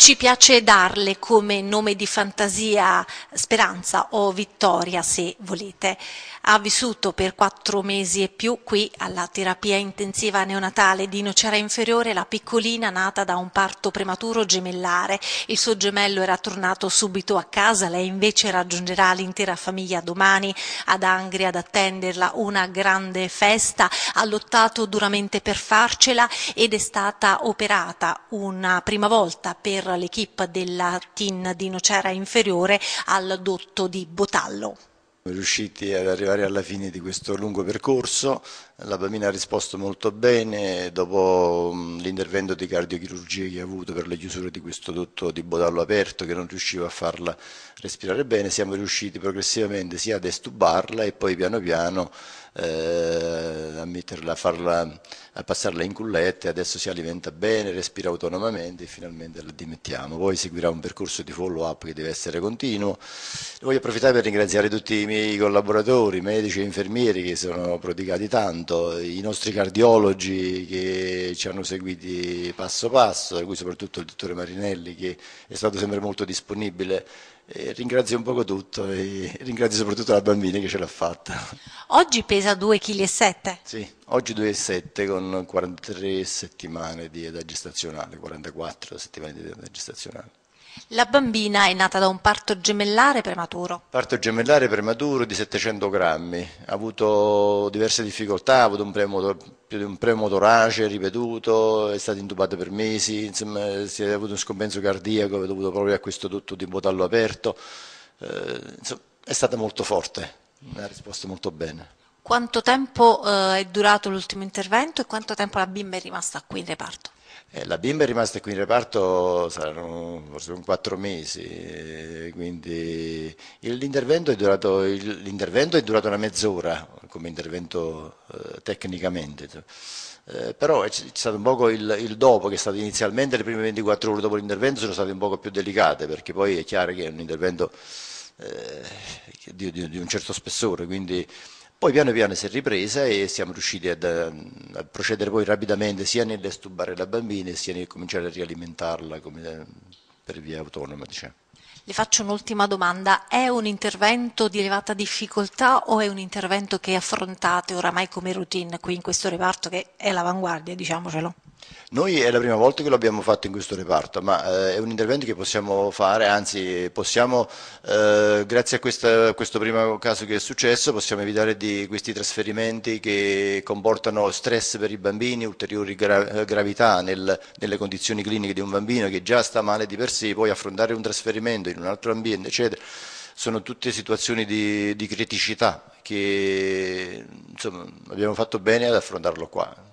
Ci piace darle come nome di fantasia Speranza o Vittoria, se volete. Ha vissuto per quattro mesi e più qui alla terapia intensiva neonatale di Nocera Inferiore la piccolina nata da un parto prematuro gemellare. Il suo gemello era tornato subito a casa, lei invece raggiungerà l'intera famiglia domani ad Angria ad attenderla una grande festa. Ha lottato duramente per farcela ed è stata operata una prima volta per per l'equipe della TIN di Nocera Inferiore al dotto di Botallo. Riusciti ad arrivare alla fine di questo lungo percorso, la bambina ha risposto molto bene dopo mm, l'intervento di cardiochirurgia che ha avuto per le chiusure di questo dotto di bodallo aperto che non riusciva a farla respirare bene, siamo riusciti progressivamente sia ad estubarla e poi piano piano eh, a, metterla, a, farla, a passarla in cullette, adesso si alimenta bene, respira autonomamente e finalmente la dimettiamo. Poi seguirà un percorso di follow up che deve essere continuo. Voglio approfittare per ringraziare tutti i miei collaboratori, medici e infermieri che sono prodigati tanto tanto, i nostri cardiologi che ci hanno seguiti passo passo, da cui soprattutto il dottore Marinelli che è stato sempre molto disponibile. E ringrazio un poco tutto e ringrazio soprattutto la bambina che ce l'ha fatta. Oggi pesa 2,7 kg? Sì, oggi 2,7 con 43 settimane di età gestazionale, 44 settimane di età gestazionale. La bambina è nata da un parto gemellare prematuro. Parto gemellare prematuro di 700 grammi, ha avuto diverse difficoltà, ha avuto un premotor un premotorace ripetuto, è stata intubato per mesi, insomma, si è avuto un scompenso cardiaco dovuto proprio a questo tutto di botallo aperto, eh, insomma, è stata molto forte, ha risposto molto bene. Quanto tempo eh, è durato l'ultimo intervento e quanto tempo la bimba è rimasta qui in reparto? Eh, la bimba è rimasta qui in reparto, saranno forse un quattro mesi, eh, quindi l'intervento è, durato, è durato una mezz'ora come intervento eh, tecnicamente. Eh, però c'è stato un poco il, il, dopo, che è stato inizialmente le prime 24 ore dopo l'intervento sono state un poco più delicate, perché poi è chiaro che è un intervento eh, di, di, di un certo spessore, quindi poi piano piano si è ripresa e siamo riusciti ad, mm, a procedere poi rapidamente sia nell'estubare la bambina sia nel cominciare a rialimentarla come, mm, per via autonoma. Diciamo. Le faccio un'ultima domanda, è un intervento di elevata difficoltà o è un intervento che affrontate oramai come routine qui in questo reparto che è l'avanguardia, diciamocelo? Noi è la prima volta che lo abbiamo fatto in questo reparto, ma eh, è un intervento che possiamo fare, anzi possiamo, eh, grazie a, questa, a questo primo caso che è successo, possiamo evitare di questi trasferimenti che comportano stress per i bambini, ulteriori gra gravità nel, nelle condizioni cliniche di un bambino che già sta male di per sé, poi affrontare un trasferimento in un altro ambiente, eccetera sono tutte situazioni di, di criticità che insomma, abbiamo fatto bene ad affrontarlo qua.